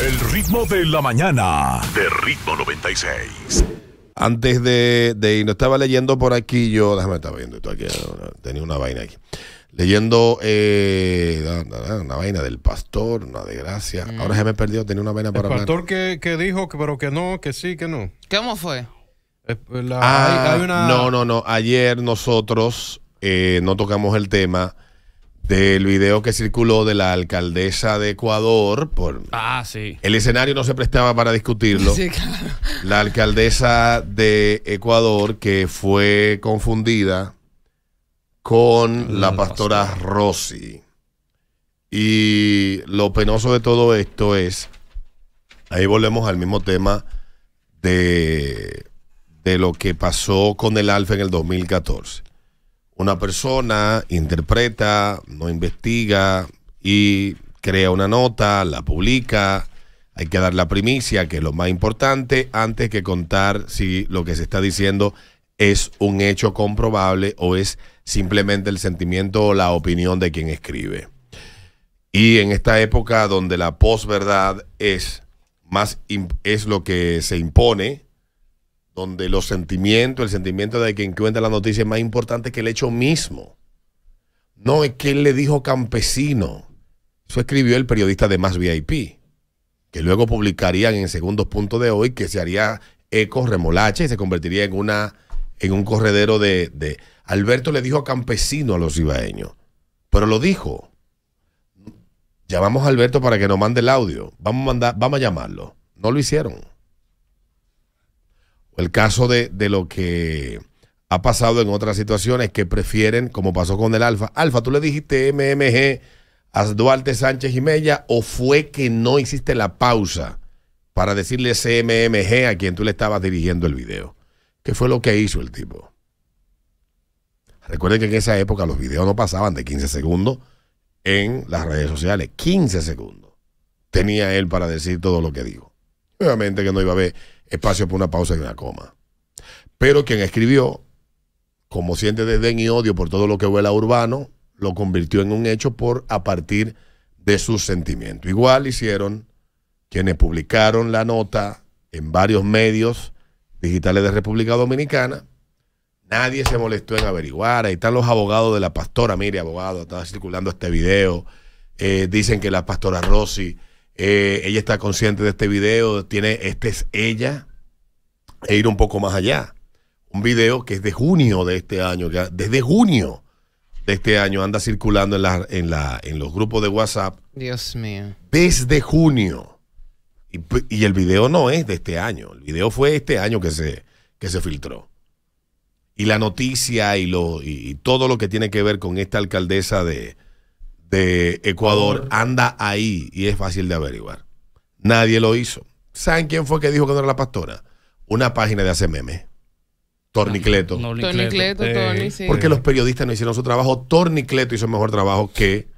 El ritmo de la mañana. De ritmo 96. Antes de, de no estaba leyendo por aquí yo, déjame estar viendo esto aquí, tenía una vaina aquí. Leyendo eh, una, vaina del pastor, una desgracia. gracia. Mm. Ahora se me perdido, tenía una vaina para El pastor que, dijo, que, pero que no, que sí, que no. ¿Cómo fue? Eh, pues, ah, no, no, no. Ayer nosotros eh, no tocamos el tema del video que circuló de la alcaldesa de Ecuador. Por, ah, sí. El escenario no se prestaba para discutirlo. La alcaldesa de Ecuador que fue confundida con ah, la pastora Rossi. Y lo penoso de todo esto es, ahí volvemos al mismo tema de, de lo que pasó con el Alfa en el 2014 una persona interpreta, no investiga y crea una nota, la publica. Hay que dar la primicia, que es lo más importante, antes que contar si lo que se está diciendo es un hecho comprobable o es simplemente el sentimiento o la opinión de quien escribe. Y en esta época donde la posverdad es más es lo que se impone, donde los sentimientos, el sentimiento de quien cuenta la noticia es más importante que el hecho mismo. No es que él le dijo campesino. Eso escribió el periodista de Más VIP, que luego publicarían en segundos puntos de hoy que se haría eco remolacha y se convertiría en una en un corredero de, Alberto le dijo campesino a los ibaeños, pero lo dijo. Llamamos a Alberto para que nos mande el audio. Vamos a, mandar, vamos a llamarlo. No lo hicieron el caso de, lo que ha pasado en otras situaciones que prefieren, como pasó con el Alfa. Alfa, tú le dijiste MMG a Duarte Sánchez y o fue que no hiciste la pausa para decirle CMMG a quien tú le estabas dirigiendo el video? ¿Qué fue lo que hizo el tipo? Recuerden que en esa época los videos no pasaban de 15 segundos en las redes sociales. 15 segundos tenía él para decir todo lo que dijo. Obviamente que no iba a haber espacio para una pausa y una coma. Pero quien escribió, como siente desdén y odio por todo lo que huela urbano, lo convirtió en un hecho por a partir de sus sentimientos. Igual hicieron quienes publicaron la nota en varios medios digitales de República Dominicana. Nadie se molestó en averiguar. Ahí están los abogados de la pastora. Mire, abogado, está circulando este video. Eh, dicen que la pastora Rossi eh, ella está consciente de este video, tiene, este es ella, e ir un poco más allá. Un video que es de junio de este año, desde junio de este año anda circulando en, la, en, los grupos de WhatsApp. Dios mío. Desde junio. Y, el video no es de este año, el video fue este año que se, que se filtró. Y la noticia y, lo, y todo lo que tiene que ver con esta alcaldesa de, de Ecuador anda ahí y es fácil de averiguar. Nadie lo hizo. ¿Saben quién fue que dijo que no era la pastora? Una página de ACMM. memes. Tornicleto. Ah, Tornicleto, eh, Porque los periodistas no hicieron su trabajo. Tornicleto hizo mejor trabajo que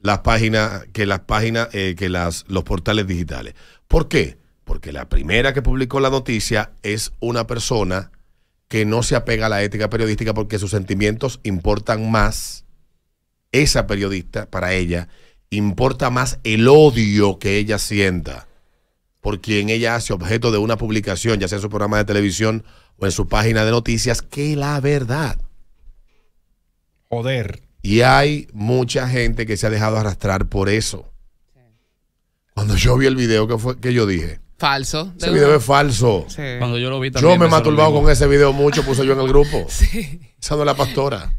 las páginas, que las páginas, eh, que las, los portales digitales. ¿Por qué? Porque la primera que publicó la noticia es una persona que no se apega a la ética periodística porque sus sentimientos importan más esa periodista, para ella, importa más el odio que ella sienta por quien ella hace objeto de una publicación, ya sea en su programa de televisión o en su página de noticias, que la verdad. Joder. Y hay mucha gente que se ha dejado arrastrar por eso. Cuando yo vi el video que fue que yo dije. Falso. Ese video es falso. Cuando yo lo vi también. Yo me he maturbado con ese video mucho, puse yo en el grupo. sí. Esa no es la pastora.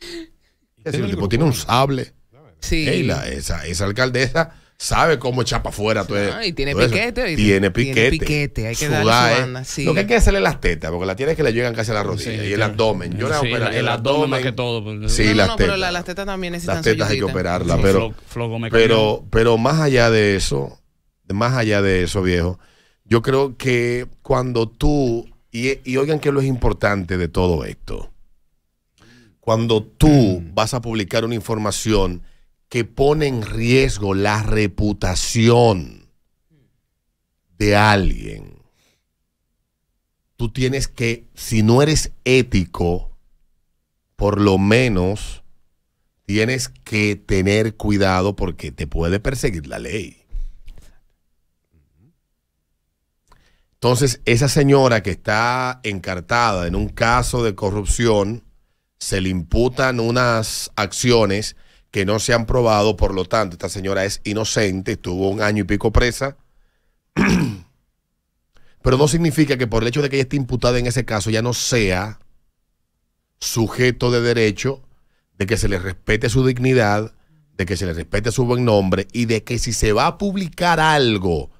tipo tiene un sable. Sí. esa, alcaldesa sabe cómo echar para afuera todo ah, y tiene piquete, tiene piquete. hay que Lo que hay hacerle las tetas, porque las tienes que le llegan casi a la rodilla y el abdomen. Yo el, el, abdomen que todo. Pues. Sí, no, las tetas. las tetas también necesitan Las tetas hay que operarlas, pero, pero, más allá de eso, más allá de eso, viejo, yo creo que cuando tú, y, y oigan que lo es importante de todo esto, cuando tú mm. vas a publicar una información que pone en riesgo la reputación de alguien, tú tienes que, si no eres ético, por lo menos tienes que tener cuidado porque te puede perseguir la ley. Entonces, esa señora que está encartada en un caso de corrupción, se le imputan unas acciones que no se han probado, por lo tanto, esta señora es inocente, estuvo un año y pico presa, pero no significa que por el hecho de que ella esté imputada en ese caso ya no sea sujeto de derecho, de que se le respete su dignidad, de que se le respete su buen nombre y de que si se va a publicar algo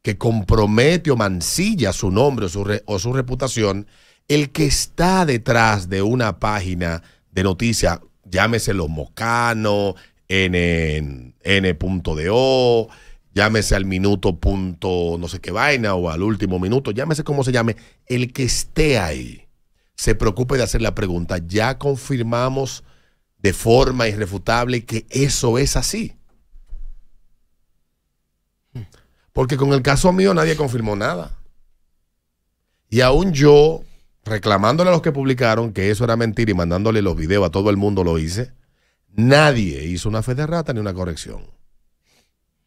que compromete o mancilla su nombre o su, o su reputación, el que está detrás de una página de noticias, llámese Los Mocanos, N.O., llámese al minuto no sé qué vaina o al último minuto, llámese como se llame, el que esté ahí se preocupe de hacer la pregunta, ya confirmamos de forma irrefutable que eso es así. Porque con el caso mío nadie confirmó nada. Y aún yo, reclamándole a los que publicaron que eso era mentira y mandándole los videos a todo el mundo lo hice, nadie hizo una fe de rata ni una corrección.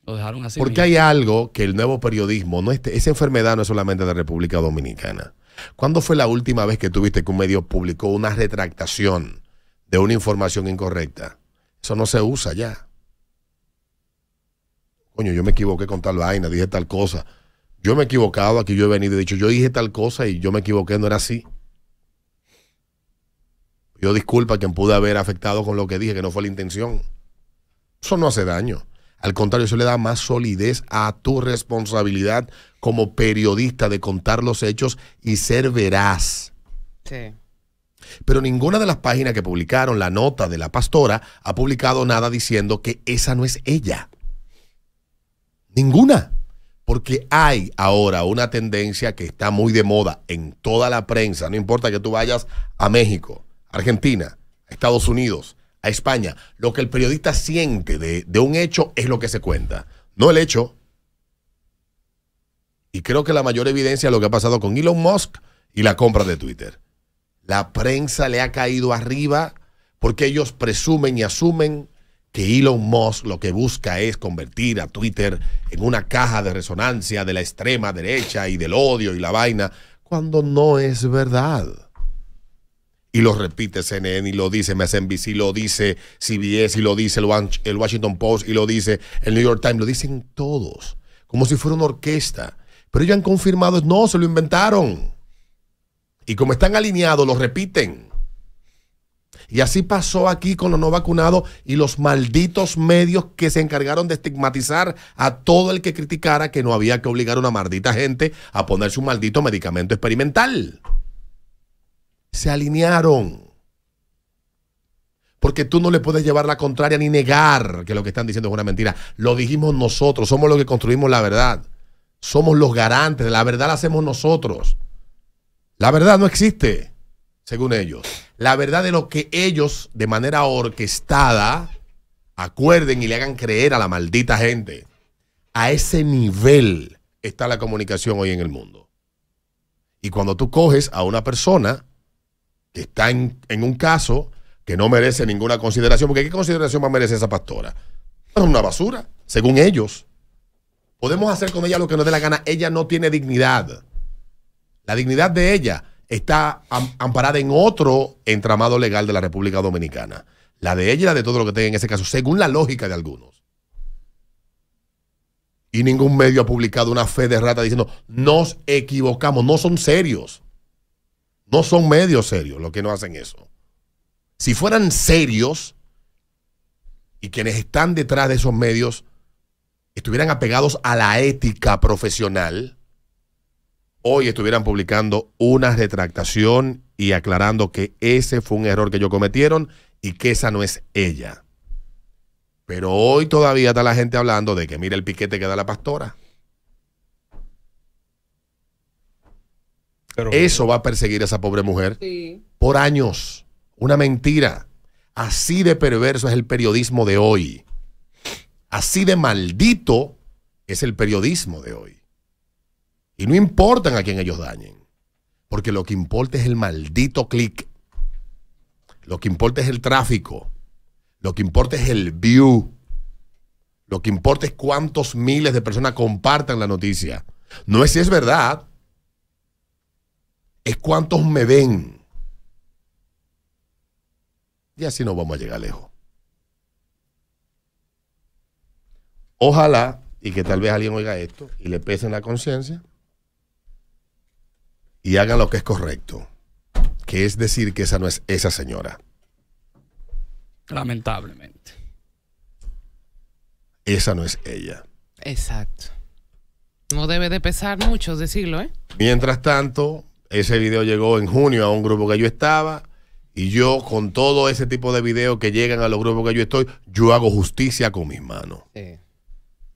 Lo dejaron así. Porque hay algo que el nuevo periodismo, no esa enfermedad no es solamente de República Dominicana. ¿Cuándo fue la última vez que tuviste que un medio publicó una retractación de una información incorrecta? Eso no se usa ya. Coño, yo me equivoqué con tal vaina, dije tal cosa. Yo me he equivocado, aquí yo he venido y he dicho, yo dije tal cosa y yo me equivoqué, no era así. Yo disculpa a quien pude haber afectado con lo que dije, que no fue la intención. Eso no hace daño. Al contrario, eso le da más solidez a tu responsabilidad como periodista de contar los hechos y ser veraz. Sí. Pero ninguna de las páginas que publicaron la nota de la pastora ha publicado nada diciendo que esa no es ella. Ninguna. Porque hay ahora una tendencia que está muy de moda en toda la prensa. No importa que tú vayas a México, Argentina, Estados Unidos, a España. Lo que el periodista siente de, de un hecho es lo que se cuenta, no el hecho. Y creo que la mayor evidencia es lo que ha pasado con Elon Musk y la compra de Twitter. La prensa le ha caído arriba porque ellos presumen y asumen que Elon Musk lo que busca es convertir a Twitter en una caja de resonancia de la extrema derecha y del odio y la vaina, cuando no es verdad. Y lo repite CNN y lo dice MSNBC, lo dice CBS y lo dice el Washington Post y lo dice el New York Times, lo dicen todos, como si fuera una orquesta. Pero ellos han confirmado, no, se lo inventaron. Y como están alineados, lo repiten. Y así pasó aquí con los no vacunados y los malditos medios que se encargaron de estigmatizar a todo el que criticara que no había que obligar a una maldita gente a ponerse un maldito medicamento experimental. Se alinearon. Porque tú no le puedes llevar la contraria ni negar que lo que están diciendo es una mentira. Lo dijimos nosotros, somos los que construimos la verdad. Somos los garantes, la verdad la hacemos nosotros. La verdad no existe según ellos, la verdad de lo que ellos de manera orquestada acuerden y le hagan creer a la maldita gente. A ese nivel está la comunicación hoy en el mundo. Y cuando tú coges a una persona que está en, un caso que no merece ninguna consideración, porque ¿qué consideración más merece esa pastora? Es una basura, según ellos. Podemos hacer con ella lo que nos dé la gana. Ella no tiene dignidad. La dignidad de ella está amparada en otro entramado legal de la República Dominicana. La de ella y la de todo lo que tenga en ese caso, según la lógica de algunos. Y ningún medio ha publicado una fe de rata diciendo, nos equivocamos, no son serios. No son medios serios los que no hacen eso. Si fueran serios y quienes están detrás de esos medios estuvieran apegados a la ética profesional, hoy estuvieran publicando una retractación y aclarando que ese fue un error que ellos cometieron y que esa no es ella. Pero hoy todavía está la gente hablando de que mira el piquete que da la pastora. Eso va a perseguir a esa pobre mujer por años. Una mentira. Así de perverso es el periodismo de hoy. Así de maldito es el periodismo de hoy. Y no importan a quién ellos dañen. Porque lo que importa es el maldito clic. Lo que importa es el tráfico. Lo que importa es el view. Lo que importa es cuántos miles de personas compartan la noticia. No es si es verdad. Es cuántos me ven. Y así no vamos a llegar lejos. Ojalá y que tal vez alguien oiga esto y le pese en la conciencia y hagan lo que es correcto. Que es decir que esa no es esa señora. Lamentablemente. Esa no es ella. Exacto. No debe de pesar mucho decirlo, ¿eh? Mientras tanto, ese video llegó en junio a un grupo que yo estaba. Y yo, con todo ese tipo de videos que llegan a los grupos que yo estoy, yo hago justicia con mis manos. Sí.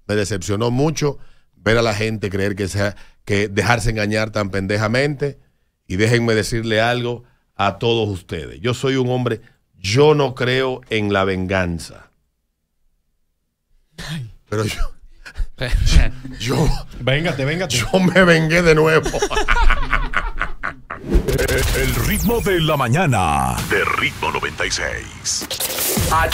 Me decepcionó mucho ver a la gente creer que sea que dejarse engañar tan pendejamente. Y déjenme decirle algo a todos ustedes. Yo soy un hombre, yo no creo en la venganza. Pero yo... Yo... Véngate, véngate. Yo me vengué de nuevo. El ritmo de la mañana. De ritmo 96.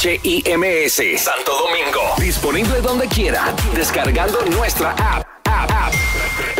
HIMS Santo Domingo. Disponible donde quiera. Descargando nuestra app.